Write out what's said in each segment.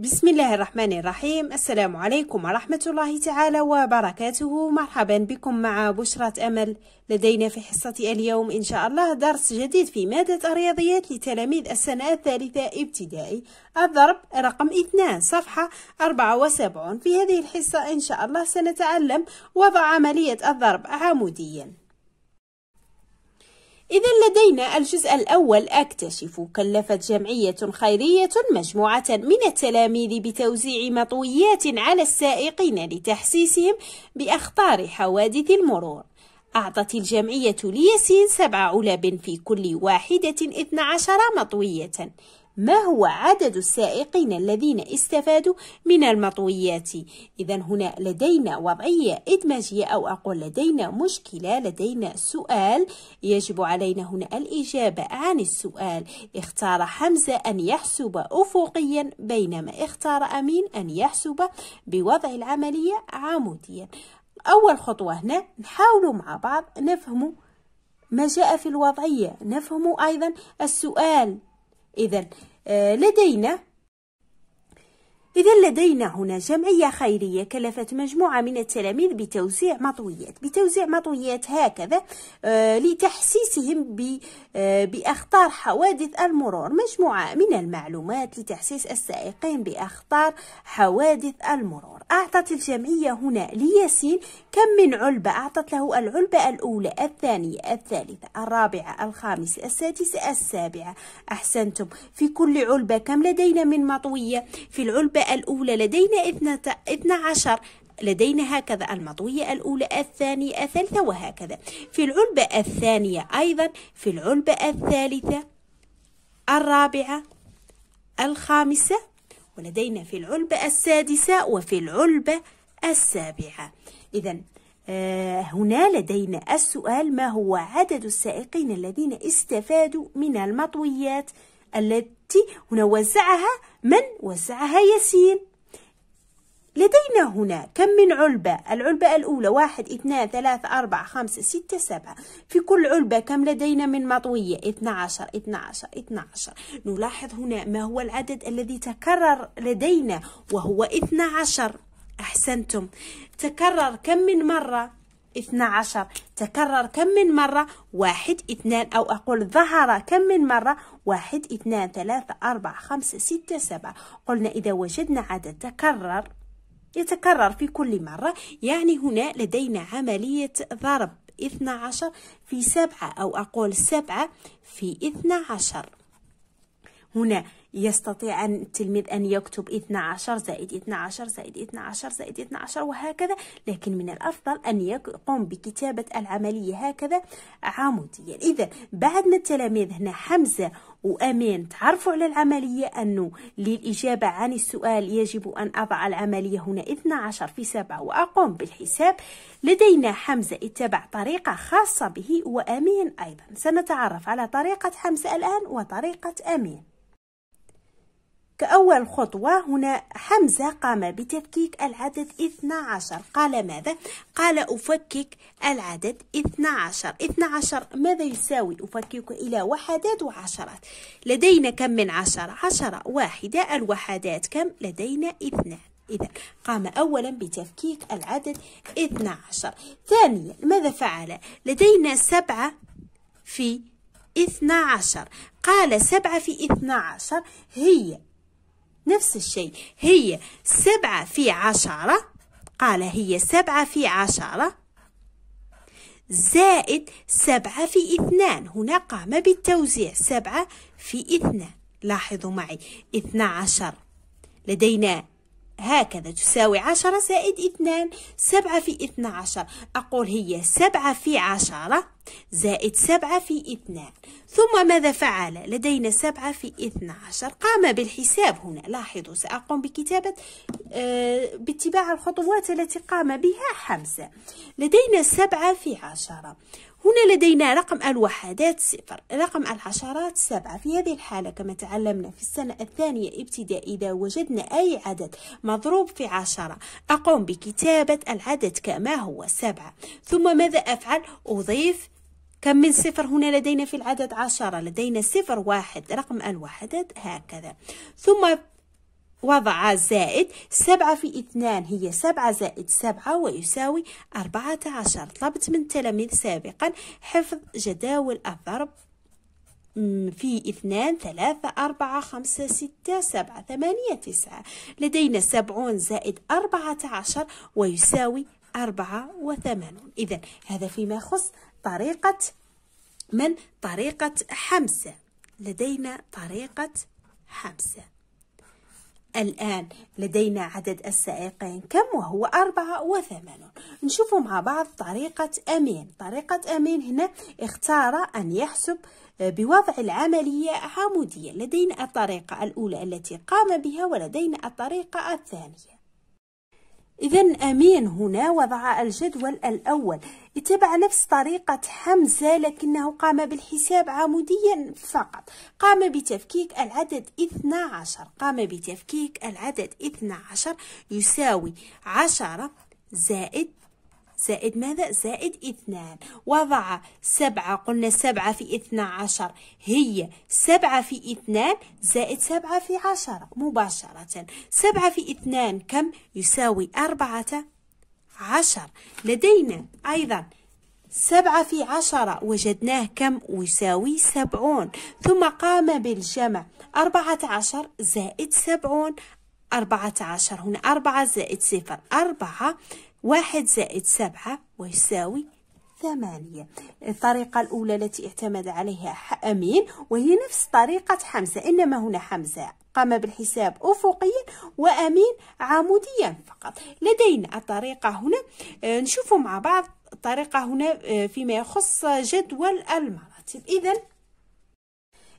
بسم الله الرحمن الرحيم السلام عليكم ورحمة الله تعالى وبركاته مرحبا بكم مع بشرة أمل لدينا في حصة اليوم إن شاء الله درس جديد في مادة الرياضيات لتلاميذ السنة الثالثة ابتدائي الضرب رقم 2 صفحة 74 في هذه الحصة إن شاء الله سنتعلم وضع عملية الضرب عموديا إذا لدينا الجزء الأول أكتشف كلفت جمعية خيرية مجموعة من التلاميذ بتوزيع مطويات على السائقين لتحسيسهم بأخطار حوادث المرور أعطت الجمعية لياسين سبع علب في كل واحدة 12 مطوية ما هو عدد السائقين الذين استفادوا من المطويات إذا هنا لدينا وضعية إدماجية أو أقول لدينا مشكلة لدينا سؤال يجب علينا هنا الإجابة عن السؤال اختار حمزة أن يحسب أفقيا بينما اختار أمين أن يحسب بوضع العملية عموديا أول خطوة هنا نحاول مع بعض نفهم ما جاء في الوضعية نفهم أيضا السؤال إذا لدينا إذا لدينا هنا جمعية خيرية كلفت مجموعة من التلاميذ بتوزيع مطويات بتوزيع مطويات هكذا آه، لتحسيسهم آه، بأخطار حوادث المرور مجموعة من المعلومات لتحسيس السائقين بأخطار حوادث المرور أعطت الجمعية هنا لياسين كم من علبة أعطت له العلبة الأولى الثانية الثالثة الرابعة الخامسة السادسة السابعة أحسنتم في كل علبة كم لدينا من مطوية في العلبة الأولى لدينا 12 لدينا هكذا المطوية الأولى الثانية الثالثة وهكذا في العلبة الثانية أيضا في العلبة الثالثة الرابعة الخامسة ولدينا في العلبة السادسة وفي العلبة السابعة إذا آه، هنا لدينا السؤال ما هو عدد السائقين الذين استفادوا من المطويات التي هنا وزعها من وزعها ياسين لدينا هنا كم من علبة العلبة الأولى واحد اثنان ثلاثة أربعة خمسة ستة سبعة في كل علبة كم لدينا من مطوية اثنى عشر اثنى عشر اثنى عشر نلاحظ هنا ما هو العدد الذي تكرر لدينا وهو اثنى عشر أحسنتم تكرر كم من مرة 12 تكرر كم من مرة واحد اثنان أو أقول ظهر كم من مرة واحد اثنان ثلاثة أربعة خمسة ستة سبعة قلنا إذا وجدنا عدد تكرر يتكرر في كل مرة يعني هنا لدينا عملية ضرب 12 في سبعة أو أقول سبعة في 12 هنا يستطيع أن التلميذ أن يكتب 12 زائد 12 زائد 12 زائد 12 وهكذا لكن من الأفضل أن يقوم بكتابة العملية هكذا عموديا إذا بعد ما التلاميذ هنا حمزة وأمين تعرفوا على العملية أنه للإجابة عن السؤال يجب أن أضع العملية هنا 12 في 7 وأقوم بالحساب لدينا حمزة اتبع طريقة خاصة به وأمين أيضا سنتعرف على طريقة حمزة الآن وطريقة أمين كأول خطوة هنا حمزة قام بتفكيك العدد 12 قال ماذا؟ قال أفكك العدد 12 12 ماذا يساوي؟ أفكك إلى وحدات وعشرات لدينا كم من عشرة؟ عشرة واحدة الوحدات كم؟ لدينا اثنان إذا قام أولا بتفكيك العدد 12 ثانيا ماذا فعل؟ لدينا سبعة في 12 قال سبعة في 12 هي نفس الشيء هي سبعة في عشرة قال هي سبعة في عشرة زائد سبعة في اثنان هنا قام بالتوزيع سبعة في اثنان لاحظوا معي اثنى عشر لدينا هكذا تساوي عشرة زائد اثنان سبعة في اثنى عشر أقول هي سبعة في عشرة زائد سبعة في اثنان ثم ماذا فعل؟ لدينا سبعة في اثنى عشر قام بالحساب هنا لاحظوا سأقوم بكتابة آه باتباع الخطوات التي قام بها حمزة لدينا سبعة في عشرة هنا لدينا رقم الوحدات صفر رقم الحشرات سبعة في هذه الحالة كما تعلمنا في السنة الثانية ابتدائي إذا وجدنا أي عدد مضروب في عشرة أقوم بكتابة العدد كما هو سبعة ثم ماذا أفعل أضيف كم من صفر هنا لدينا في العدد عشرة لدينا صفر واحد رقم الوحدات هكذا ثم وضع زائد سبعة في اثنان هي سبعة زائد سبعة ويساوي أربعة عشر طلبت من التلاميذ سابقا حفظ جداول الضرب في اثنان ثلاثة أربعة خمسة ستة سبعة ثمانية تسعة لدينا سبعون زائد أربعة عشر ويساوي أربعة وثمانون إذا هذا فيما يخص طريقة من طريقة حمسة لدينا طريقة حمسة الآن لدينا عدد السائقين كم وهو أربعة وثمانون نشوفوا مع بعض طريقة أمين طريقة أمين هنا اختار أن يحسب بوضع العملية عمودية لدينا الطريقة الأولى التي قام بها ولدينا الطريقة الثانية إذا أمين هنا وضع الجدول الأول اتبع نفس طريقة حمزة لكنه قام بالحساب عموديا فقط قام بتفكيك العدد 12 قام بتفكيك العدد 12 يساوي 10 زائد زائد ماذا زائد اثنان وضع سبعة قلنا سبعة في اثنى عشر هي سبعة في اثنان زائد سبعة في عشرة مباشرة سبعة في اثنان كم يساوي أربعة عشر لدينا أيضا سبعة في عشرة وجدناه كم يساوي سبعون ثم قام بالجمع أربعة عشر زائد سبعون أربعة عشر هنا أربعة زائد صفر أربعة واحد زائد سبعة ويساوي ثمانية الطريقة الأولى التي اعتمد عليها أمين وهي نفس طريقة حمزة إنما هنا حمزة قام بالحساب أفقيا وأمين عموديا فقط لدينا الطريقة هنا آه، نشوف مع بعض الطريقة هنا آه، فيما يخص جدول المراتب إذا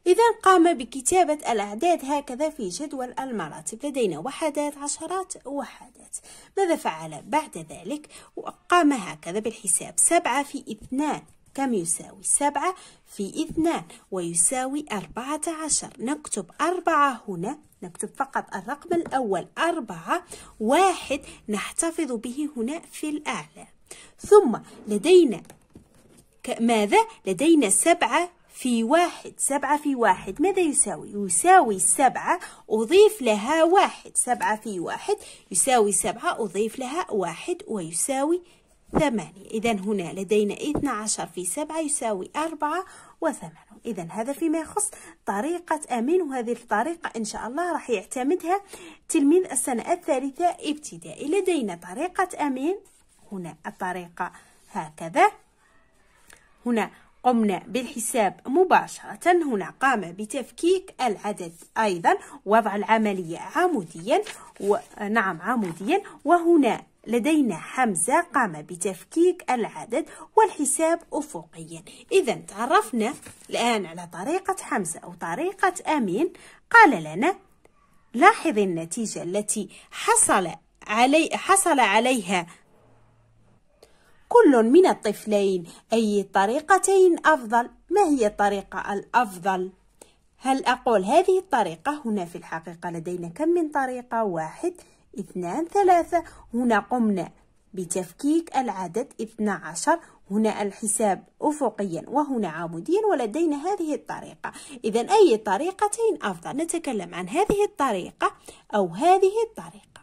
إذا قام بكتابة الأعداد هكذا في جدول المراتب لدينا وحدات عشرات وحدات ماذا فعل بعد ذلك قام هكذا بالحساب سبعة في اثنان كم يساوي سبعة في اثنان ويساوي أربعة عشر نكتب أربعة هنا نكتب فقط الرقم الأول أربعة واحد نحتفظ به هنا في الأعلى ثم لدينا ماذا؟ لدينا سبعة في واحد سبعة في واحد ماذا يساوي؟ يساوي سبعة أضيف لها واحد سبعة في واحد يساوي سبعة أضيف لها واحد ويساوي ثمانية إذا هنا لدينا عشر في سبعة يساوي أربعة وثمانية إذا هذا فيما يخص طريقة أمين وهذه الطريقة إن شاء الله راح يعتمدها تلميذ السنة الثالثة ابتدائي لدينا طريقة أمين هنا الطريقة هكذا هنا قمنا بالحساب مباشرة هنا قام بتفكيك العدد أيضا وضع العملية عموديا نعم عموديا وهنا لدينا حمزة قام بتفكيك العدد والحساب أفقيا إذا تعرفنا الآن على طريقة حمزة أو طريقة أمين قال لنا لاحظ النتيجة التي حصل علي حصل عليها كل من الطفلين أي طريقتين أفضل؟ ما هي الطريقة الأفضل؟ هل أقول هذه الطريقة؟ هنا في الحقيقة لدينا كم من طريقة؟ واحد اثنان ثلاثة هنا قمنا بتفكيك العدد 12 هنا الحساب أفقيا وهنا عموديا ولدينا هذه الطريقة إذا أي طريقتين أفضل نتكلم عن هذه الطريقة أو هذه الطريقة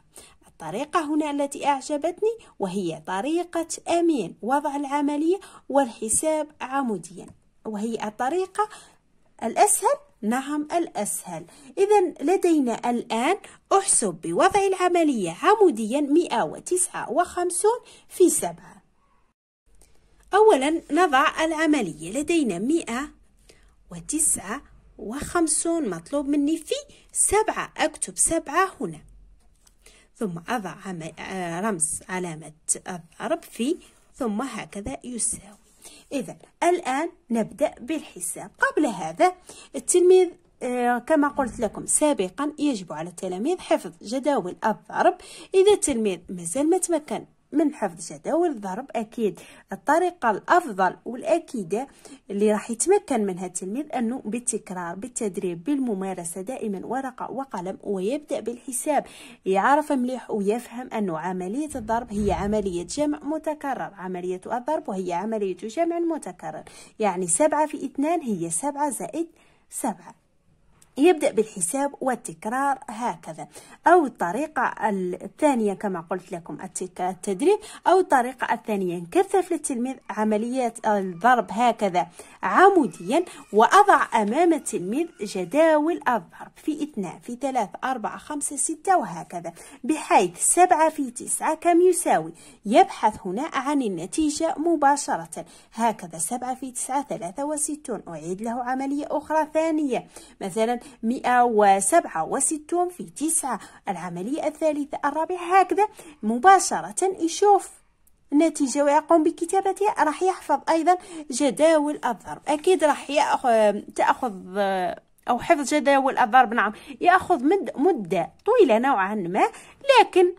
الطريقة هنا التي أعجبتني وهي طريقة أمين وضع العملية والحساب عموديا وهي الطريقة الأسهل نعم الأسهل إذا لدينا الآن أحسب بوضع العملية عموديا 159 في 7 أولا نضع العملية لدينا 159 مطلوب مني في 7 أكتب 7 هنا ثم أضع آه، رمز علامة الضرب في ثم هكذا يساوي إذا الآن نبدأ بالحساب قبل هذا التلميذ آه، كما قلت لكم سابقا يجب على التلاميذ حفظ جداول الضرب إذا التلميذ مازال ما تمكن من حفظ جداول الضرب اكيد الطريقه الافضل والاكيده اللي راح يتمكن منها التلميذ انه بالتكرار بالتدريب بالممارسه دائما ورقه وقلم ويبدا بالحساب يعرف مليح ويفهم انه عمليه الضرب هي عمليه جمع متكرر عمليه الضرب وهي عمليه جمع متكرر يعني سبعة في اثنان هي سبعة زائد سبعة يبدأ بالحساب والتكرار هكذا أو الطريقة الثانية كما قلت لكم التدريب أو الطريقة الثانية نكثف للتلميذ عمليات الضرب هكذا عموديا وأضع أمام التلميذ جداول الضرب في اثنان في ثلاث أربعة خمسة ستة وهكذا بحيث سبعة في تسعة كم يساوي يبحث هنا عن النتيجة مباشرة هكذا سبعة في تسعة ثلاثة وستون أعيد له عملية أخرى ثانية مثلا 167 في 9 العملية الثالثة الرابعة هكذا مباشرة يشوف النتيجة ويقوم بكتابتها راح يحفظ أيضا جداول الضرب أكيد راح تأخذ أو حفظ جداول الضرب نعم يأخذ مدة طويلة نوعا ما لكن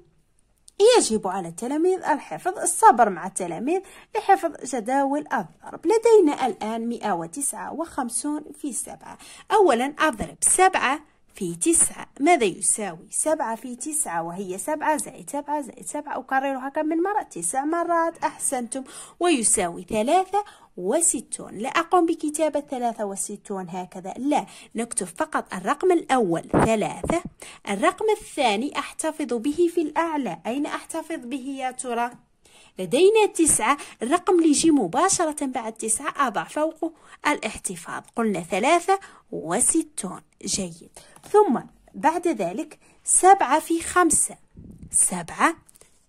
يجب على التلاميذ الحفظ الصبر مع التلاميذ لحفظ جداول الضرب لدينا الآن 159 في 7 أولا أضرب 7 في 9 ماذا يساوي 7 في 9 وهي 7 زائد 7 زائد 7 أكررها كم من مرة 9 مرات أحسنتم ويساوي 3 وستون لا أقوم بكتابة ثلاثة وستون هكذا لا نكتب فقط الرقم الأول ثلاثة الرقم الثاني أحتفظ به في الأعلى أين أحتفظ به يا ترى؟ لدينا تسعة الرقم يجي مباشرة بعد تسعة أضع فوقه الاحتفاظ قلنا ثلاثة وستون جيد ثم بعد ذلك سبعة في خمسة سبعة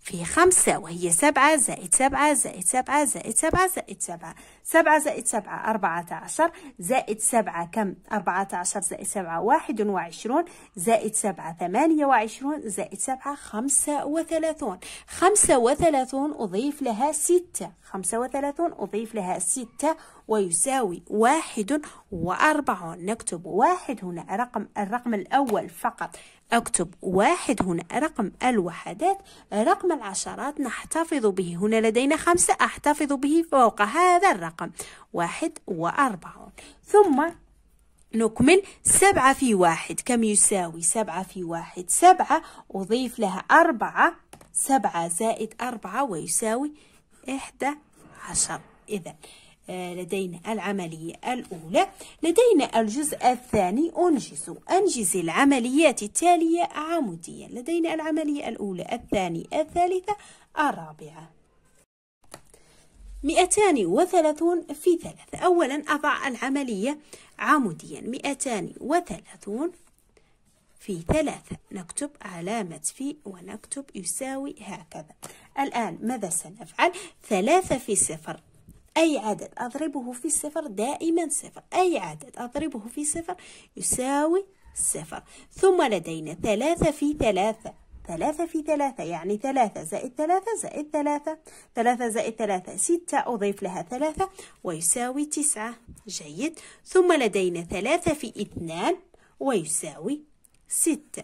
في خمسة وهي سبعة زائد سبعة زائد سبعة زائد سبعة زائد سبعة سبعة زائد سبعة أربعة عشر زائد سبعة كم أربعة عشر زائد سبعة واحد وعشرون زائد سبعة ثمانية وعشرون زائد سبعة خمسة وثلاثون خمسة وثلاثون أضيف لها ستة خمسة وثلاثون أضيف لها ستة ويساوي واحد وأربعون نكتب واحد هنا رقم الرقم الأول فقط أكتب واحد هنا رقم الوحدات رقم العشرات نحتفظ به هنا لدينا خمسة أحتفظ به فوق هذا الرقم واحد وأربعون ثم نكمل سبعة في واحد كم يساوي سبعة في واحد سبعة أضيف لها أربعة سبعة زائد أربعة ويساوي إحدى عشر إذا آه، لدينا العملية الأولى لدينا الجزء الثاني أنجز أنجز العمليات التالية عموديا لدينا العملية الأولى الثانية الثالثة الرابعة 230 في 3 أولا أضع العملية عموديا 230 في ثلاثة نكتب علامة في ونكتب يساوي هكذا الآن ماذا سنفعل ثلاثة في صفر أي عدد أضربه في صفر دائما صفر أي عدد أضربه في صفر يساوي صفر ثم لدينا ثلاثة في ثلاثة ثلاثة في ثلاثة يعني ثلاثة زائد ثلاثة زائد ثلاثة ثلاثة زائد ثلاثة ستة أضيف لها ثلاثة ويساوي تسعة جيد ثم لدينا ثلاثة في اثنان ويساوي ستة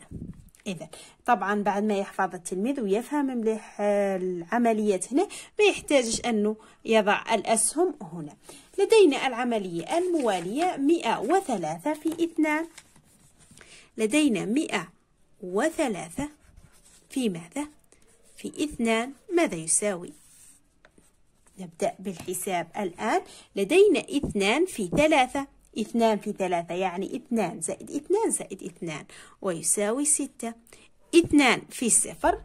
اذا طبعا بعد ما يحفظ التلميذ ويفهم مليح العمليات هنا ما يحتاجش انه يضع الاسهم هنا لدينا العمليه المواليه 103 في 2 لدينا 103 في ماذا في 2 ماذا يساوي نبدأ بالحساب الآن لدينا 2 في 3 اثنان في ثلاثة يعني اثنان زائد اثنان زائد اثنان ويساوي ستة اثنان في صفر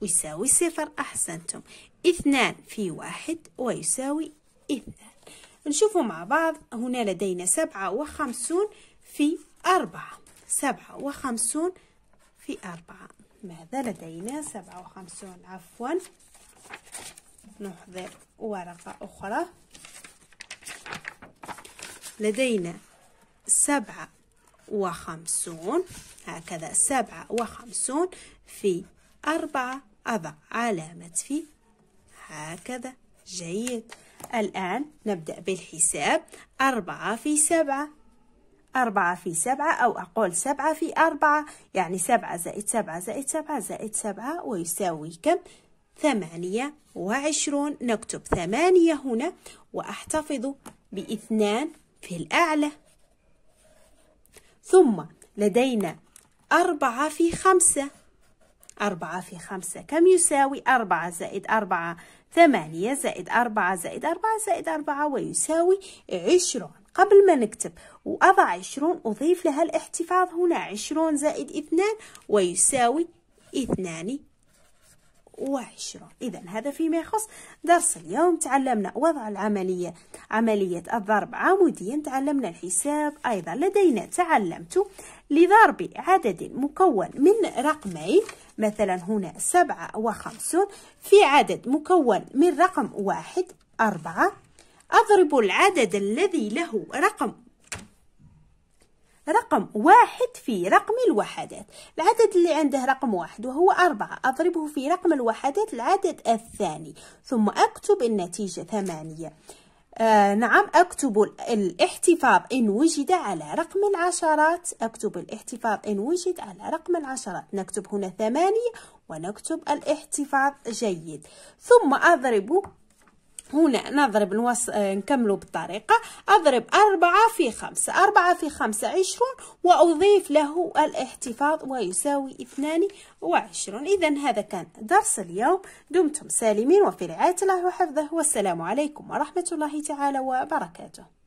ويساوي صفر أحسنتم اثنان في واحد ويساوي اثنان نشوفوا مع بعض هنا لدينا سبعة وخمسون في أربعة سبعة وخمسون في أربعة ماذا لدينا سبعة وخمسون عفوا نحضر ورقة أخرى لدينا سبعة وخمسون هكذا سبعة وخمسون في أربعة أضع علامة في هكذا جيد الآن نبدأ بالحساب أربعة في سبعة أربعة في سبعة أو أقول سبعة في أربعة يعني سبعة زائد سبعة زائد سبعة زائد سبعة ويساوي كم؟ ثمانية وعشرون نكتب ثمانية هنا وأحتفظ باثنان في الأعلى ثم لدينا أربعة في خمسة أربعة في خمسة كم يساوي أربعة زائد أربعة ثمانية زائد أربعة زائد أربعة زائد أربعة ويساوي عشرون قبل ما نكتب وأضع عشرون أضيف لها الاحتفاظ هنا عشرون زائد اثنان ويساوي اثنان وعشرون إذا هذا فيما يخص درس اليوم تعلمنا وضع العملية عملية الضرب عموديا تعلمنا الحساب أيضا لدينا تعلمت لضرب عدد مكون من رقمين مثلا هنا سبعة وخمسون في عدد مكون من رقم واحد أربعة أضرب العدد الذي له رقم رقم واحد في رقم الوحدات العدد اللي عنده رقم واحد وهو أربعة أضربه في رقم الوحدات العدد الثاني ثم أكتب النتيجة ثمانية آه نعم أكتب الاحتفاظ إن وجد على رقم العشرات أكتب الاحتفاظ إن وجد على رقم العشرات نكتب هنا ثمانية ونكتب الاحتفاظ جيد ثم أضرب هنا نضرب نوص... آه، نكملو بالطريقة أضرب أربعة في خمسة أربعة في خمسة عشرون وأضيف له الاحتفاظ ويساوي اثنان وعشرون إذا هذا كان درس اليوم دمتم سالمين وفي رعاية الله وحفظه والسلام عليكم ورحمة الله تعالى وبركاته